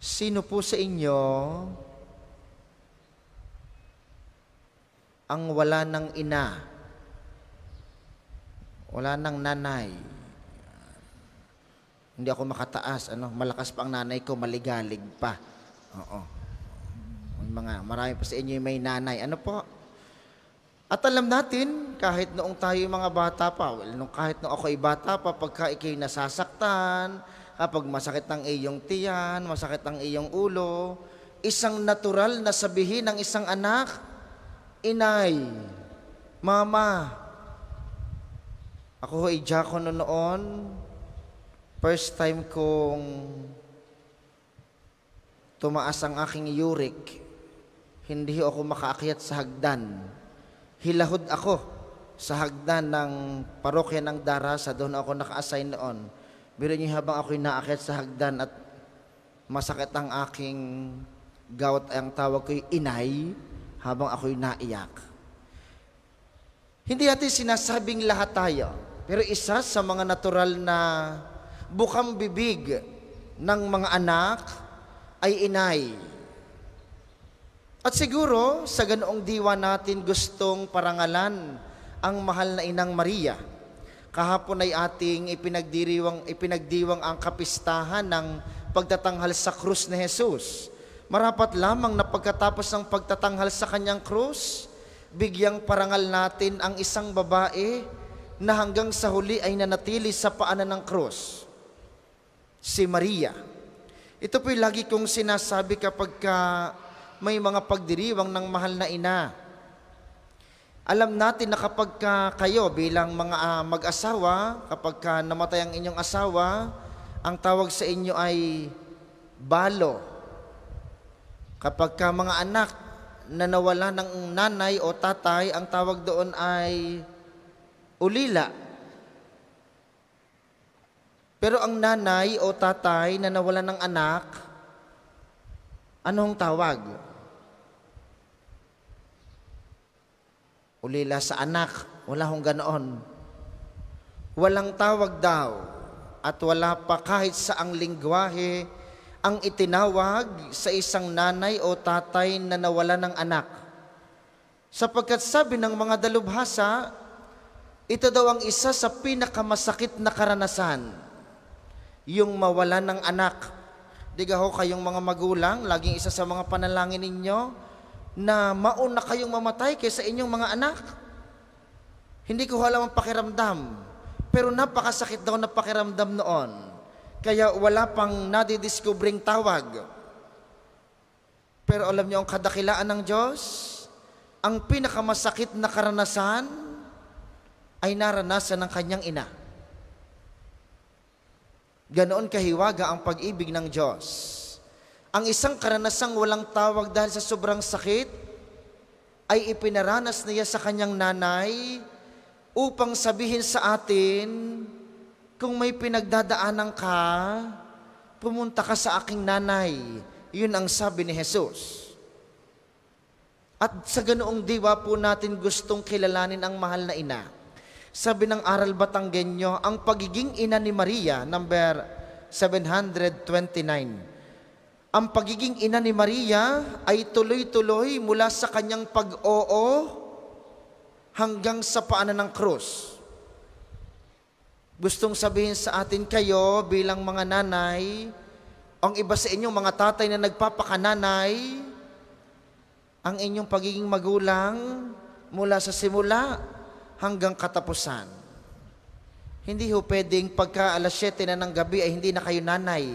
Sino po sa inyo ang wala ng ina? Wala ng nanay. Hindi ako makataas, ano, malakas pa ang nanay ko, maligalig pa. Oo. Mga marami pa sa inyo may nanay. Ano po? At alam natin, kahit noong tayo mga bata pa, well, nung kahit noong ako ay bata pa, pagka ikay nasasaktan, kapag ah, masakit ang iyong tiyan, masakit ang iyong ulo, isang natural na sabihin ng isang anak, inay, mama, ako ay ko noon, first time kong tumaas ang aking uric, hindi ako makaakyat sa hagdan. Hilahod ako sa hagdan ng parokya ng Dara sa doon ako naka-assign noon Biro niyo habang ako'y naakit sa hagdan at masakit ang aking gawat ang tawag ko'y inay habang ako'y naiyak. Hindi natin sinasabing lahat tayo, pero isa sa mga natural na bukang bibig ng mga anak ay inay. At siguro sa ganoong diwa natin gustong parangalan ang mahal na inang Maria Kahapon ay ating ipinagdiriwang, ipinagdiwang ang kapistahan ng pagtatanghal sa krus ni Jesus. Marapat lamang na pagkatapos ng pagtatanghal sa kanyang krus, bigyang parangal natin ang isang babae na hanggang sa huli ay nanatili sa paanan ng krus. Si Maria. Ito po'y lagi kong sinasabi kapag ka may mga pagdiriwang ng mahal na ina alam natin na kapag ka kayo bilang mga uh, mag-asawa, kapag ka namatay ang inyong asawa, ang tawag sa inyo ay balo. Kapag ka mga anak na nawala ng nanay o tatay, ang tawag doon ay ulila. Pero ang nanay o tatay na nawalan ng anak, anong tawag? ulila sa anak, wala hong ganoon. Walang tawag daw at wala pa kahit sa ang lingwahe ang itinawag sa isang nanay o tatay na nawala ng anak. Sapagkat sabi ng mga dalubhasa, ito daw ang isa sa pinakamasakit na karanasan, yung mawala ng anak. Di ho kayong mga magulang, laging isa sa mga panalangin ninyo, na mauna kayong mamatay kaysa inyong mga anak. Hindi ko alam ang pakiramdam, pero napakasakit daw na pakiramdam noon. Kaya wala pang nadidiscovering tawag. Pero alam niyo ang kadakilaan ng Diyos, ang pinakamasakit na karanasan ay naranasan ng kanyang ina. Ganoon kahiwaga ang pag-ibig ng Diyos. Ang isang karanasang walang tawag dahil sa sobrang sakit ay ipinaranas niya sa kanyang nanay upang sabihin sa atin, kung may pinagdadaanan ka, pumunta ka sa aking nanay. Yun ang sabi ni Jesus. At sa ganoong diwa po natin gustong kilalanin ang mahal na ina. Sabi ng Aral Batanggenyo, ang pagiging ina ni Maria, number 729, ang pagiging ina ni Maria ay tuloy-tuloy mula sa kanyang pag-oo hanggang sa paanan ng krus. Gustong sabihin sa atin kayo bilang mga nanay, ang iba sa inyong mga tatay na nagpapakananay, ang inyong pagiging magulang mula sa simula hanggang katapusan. Hindi ho pwedeng pagka alas 7 na ng gabi ay hindi na kayo nanay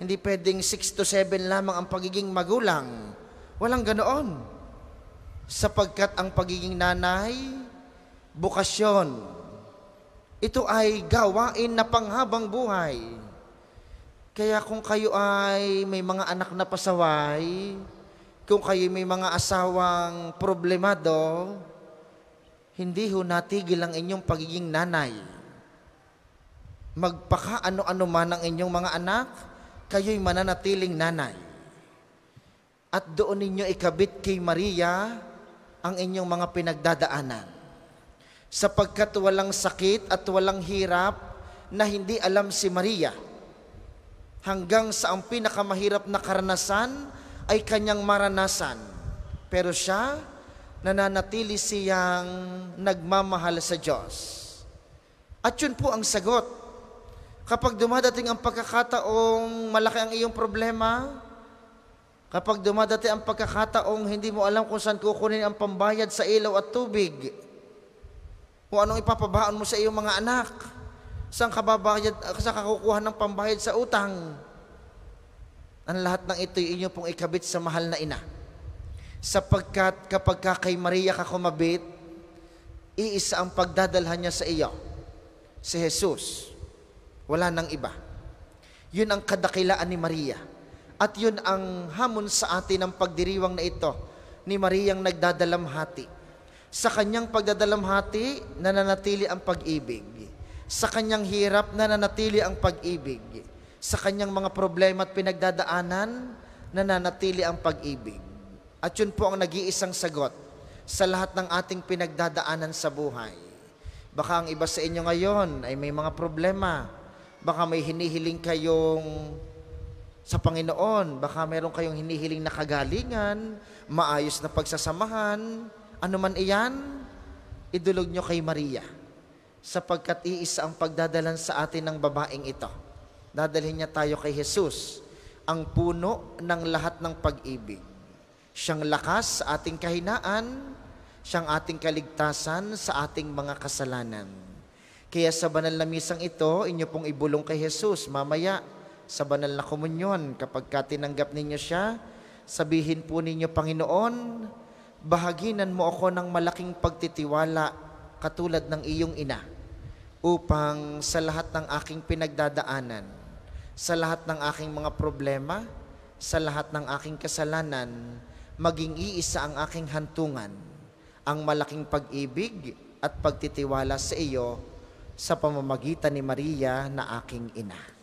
hindi pwedeng 6 to 7 lamang ang pagiging magulang. Walang ganoon. Sapagkat ang pagiging nanay, bukasyon. Ito ay gawain na panghabang buhay. Kaya kung kayo ay may mga anak na pasaway, kung kayo may mga asawang problemado, hindi ho natigil ang inyong pagiging nanay. Magpaka ano-ano man ang inyong mga anak, kayo'y mananatiling nanay. At doon ninyo ikabit kay Maria ang inyong mga pinagdadaanan. Sapagkat walang sakit at walang hirap na hindi alam si Maria. Hanggang sa ang pinakamahirap na karanasan ay kanyang maranasan. Pero siya, nananatili siyang nagmamahal sa Diyos. At yun po ang sagot Kapag dumadating ang pagkakataong malaki ang iyong problema, kapag dumadating ang pagkakataong hindi mo alam kung saan kukunin ang pambayad sa ilaw at tubig, kung anong ipapabaon mo sa iyong mga anak, saan ka, babayad, ah, saan ka ng pambayad sa utang, ang lahat ng ito'y inyo pong ikabit sa mahal na ina. Sapagkat kapag ka kay Maria ka kumabit, iisa ang pagdadalhan niya sa iyo, si Jesus. Wala nang iba. Yun ang kadakilaan ni Maria. At yun ang hamon sa atin ng pagdiriwang na ito ni Mariang nagdadalamhati. Sa kanyang pagdadalamhati, nananatili ang pag-ibig. Sa kanyang hirap, nananatili ang pag-ibig. Sa kanyang mga problema at pinagdadaanan, nananatili ang pag-ibig. At yun po ang nag-iisang sagot sa lahat ng ating pinagdadaanan sa buhay. Baka ang iba sa inyo ngayon ay may mga problema, Baka may hinihiling kayong sa Panginoon. Baka meron kayong hinihiling na kagalingan, maayos na pagsasamahan, ano man iyan, idulog nyo kay Maria sapagkat iisa ang pagdadalan sa atin ng babaeng ito. Dadalhin niya tayo kay Jesus, ang puno ng lahat ng pag-ibig. Siyang lakas sa ating kahinaan, siyang ating kaligtasan sa ating mga kasalanan. Kaya sa banal na misang ito, inyo pong ibulong kay Jesus mamaya sa banal na komunyon. Kapag ka tinanggap ninyo siya, sabihin po ninyo, Panginoon, bahaginan mo ako ng malaking pagtitiwala katulad ng iyong ina upang sa lahat ng aking pinagdadaanan, sa lahat ng aking mga problema, sa lahat ng aking kasalanan, maging iisa ang aking hantungan, ang malaking pag-ibig at pagtitiwala sa iyo sa pamamagitan ni Maria na aking ina.